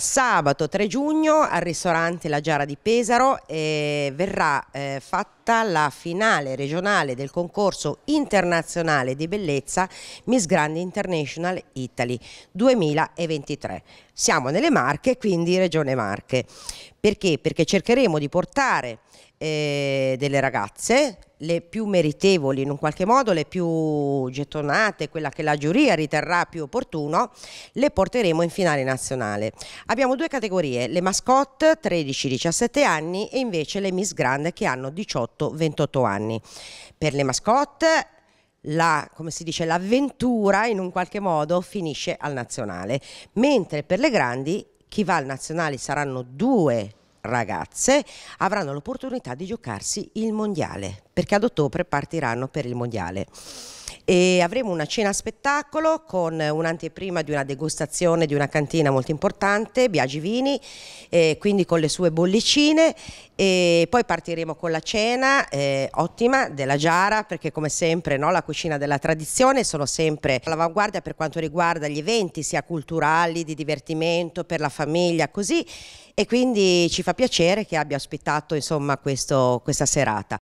Sabato 3 giugno al ristorante La Giara di Pesaro eh, verrà eh, fatta la finale regionale del concorso internazionale di bellezza Miss Grande International Italy 2023. Siamo nelle Marche, quindi Regione Marche. Perché? Perché cercheremo di portare eh, delle ragazze, le più meritevoli in un qualche modo, le più gettonate, quella che la giuria riterrà più opportuno, le porteremo in finale nazionale. Abbiamo due categorie, le mascotte 13-17 anni e invece le Miss Grande che hanno 18-28 anni. Per le mascotte la, come si dice, l'avventura in un qualche modo finisce al nazionale, mentre per le grandi chi va al nazionale saranno due ragazze avranno l'opportunità di giocarsi il mondiale, perché ad ottobre partiranno per il mondiale e avremo una cena spettacolo con un'anteprima di una degustazione di una cantina molto importante, Biagi Vini, eh, quindi con le sue bollicine e poi partiremo con la cena eh, ottima della Giara perché come sempre no, la cucina della tradizione sono sempre all'avanguardia per quanto riguarda gli eventi sia culturali, di divertimento, per la famiglia, così e quindi ci fa piacere che abbia ospitato insomma, questo, questa serata.